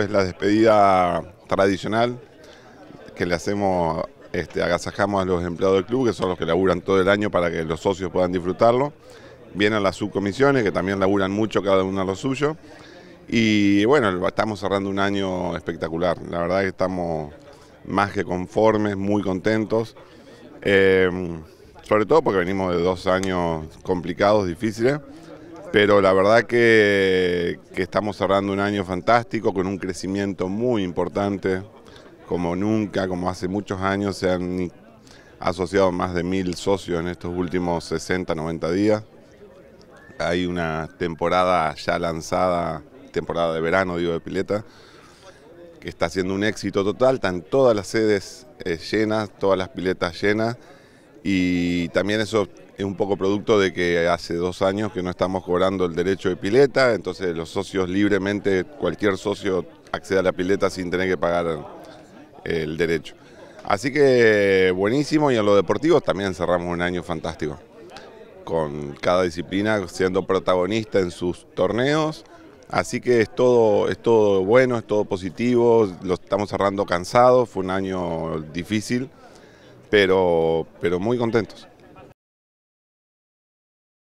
Es la despedida tradicional que le hacemos, este, agasajamos a los empleados del club, que son los que laburan todo el año para que los socios puedan disfrutarlo. Vienen las subcomisiones, que también laburan mucho cada uno a lo suyo. Y bueno, estamos cerrando un año espectacular. La verdad que estamos más que conformes, muy contentos. Eh, sobre todo porque venimos de dos años complicados, difíciles pero la verdad que, estamos cerrando un año fantástico con un crecimiento muy importante, como nunca, como hace muchos años se han asociado más de mil socios en estos últimos 60, 90 días. Hay una temporada ya lanzada, temporada de verano, digo, de pileta, que está siendo un éxito total, están todas las sedes eh, llenas, todas las piletas llenas y también eso es un poco producto de que hace dos años que no estamos cobrando el derecho de pileta, entonces los socios libremente, cualquier socio accede a la pileta sin tener que pagar eh, el derecho. Así que buenísimo y en lo deportivo también cerramos un año fantástico, con cada disciplina siendo protagonista en sus torneos. Así que es todo, todo bueno, es todo positivo, lo estamos cerrando cansado, fue un año difícil, pero, pero muy contentos.